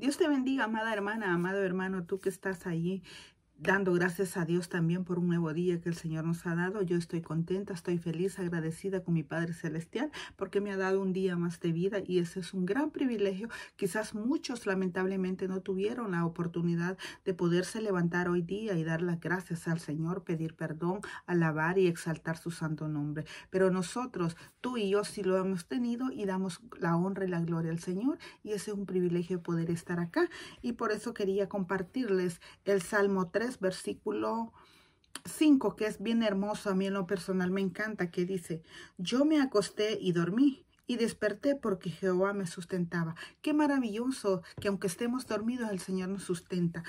Dios te bendiga, amada hermana, amado hermano, tú que estás allí dando gracias a Dios también por un nuevo día que el Señor nos ha dado. Yo estoy contenta, estoy feliz, agradecida con mi Padre Celestial porque me ha dado un día más de vida y ese es un gran privilegio. Quizás muchos lamentablemente no tuvieron la oportunidad de poderse levantar hoy día y dar las gracias al Señor, pedir perdón, alabar y exaltar su santo nombre. Pero nosotros, tú y yo, sí lo hemos tenido y damos la honra y la gloria al Señor y ese es un privilegio poder estar acá. Y por eso quería compartirles el Salmo 3 versículo 5, que es bien hermoso, a mí en lo personal me encanta, que dice, yo me acosté y dormí y desperté porque Jehová me sustentaba. Qué maravilloso que aunque estemos dormidos, el Señor nos sustenta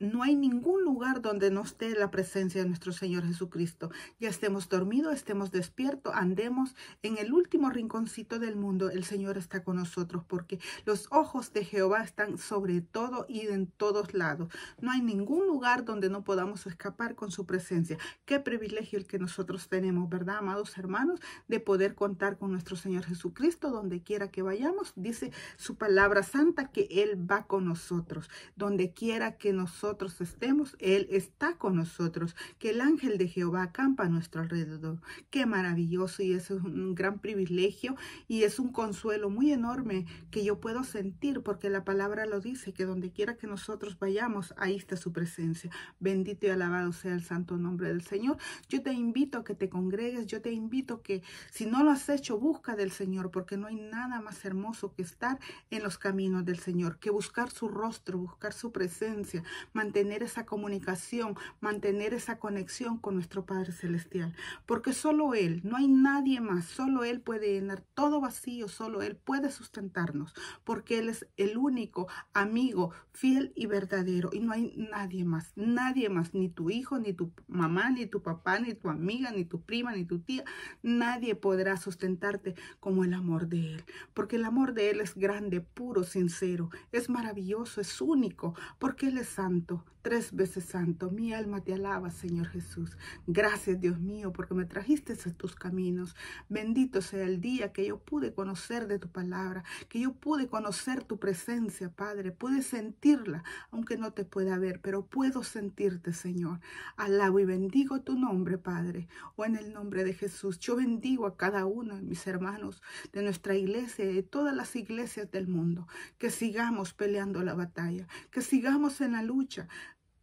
no hay ningún lugar donde no esté la presencia de nuestro Señor Jesucristo. Ya estemos dormidos, estemos despiertos, andemos en el último rinconcito del mundo. El Señor está con nosotros porque los ojos de Jehová están sobre todo y en todos lados. No hay ningún lugar donde no podamos escapar con su presencia. Qué privilegio el que nosotros tenemos, ¿verdad, amados hermanos? De poder contar con nuestro Señor Jesucristo donde quiera que vayamos. Dice su palabra santa que Él va con nosotros. Donde quiera que nosotros nosotros estemos, Él está con nosotros, que el ángel de Jehová acampa a nuestro alrededor. Qué maravilloso y es un gran privilegio y es un consuelo muy enorme que yo puedo sentir porque la palabra lo dice, que donde quiera que nosotros vayamos, ahí está su presencia. Bendito y alabado sea el santo nombre del Señor. Yo te invito a que te congregues, yo te invito que si no lo has hecho, busca del Señor porque no hay nada más hermoso que estar en los caminos del Señor, que buscar su rostro, buscar su presencia, mantener esa comunicación, mantener esa conexión con nuestro Padre Celestial. Porque solo Él, no hay nadie más, solo Él puede llenar todo vacío, solo Él puede sustentarnos, porque Él es el único amigo fiel y verdadero. Y no hay nadie más, nadie más, ni tu hijo, ni tu mamá, ni tu papá, ni tu amiga, ni tu prima, ni tu tía, nadie podrá sustentarte como el amor de Él. Porque el amor de Él es grande, puro, sincero, es maravilloso, es único, porque Él es santo tres veces santo. Mi alma te alaba, Señor Jesús. Gracias, Dios mío, porque me trajiste a tus caminos. Bendito sea el día que yo pude conocer de tu palabra, que yo pude conocer tu presencia, Padre. Pude sentirla, aunque no te pueda ver, pero puedo sentirte, Señor. Alabo y bendigo tu nombre, Padre, o oh, en el nombre de Jesús. Yo bendigo a cada uno de mis hermanos de nuestra iglesia y de todas las iglesias del mundo. Que sigamos peleando la batalla, que sigamos en la lucha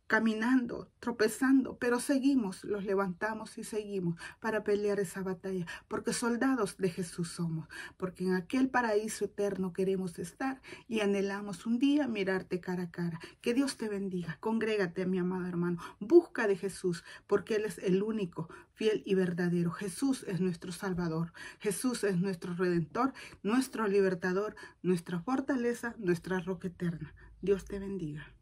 caminando, tropezando, pero seguimos, los levantamos y seguimos para pelear esa batalla, porque soldados de Jesús somos, porque en aquel paraíso eterno queremos estar y anhelamos un día mirarte cara a cara. Que Dios te bendiga, congrégate, mi amado hermano, busca de Jesús, porque Él es el único, fiel y verdadero. Jesús es nuestro Salvador, Jesús es nuestro Redentor, nuestro Libertador, nuestra fortaleza, nuestra roca eterna. Dios te bendiga.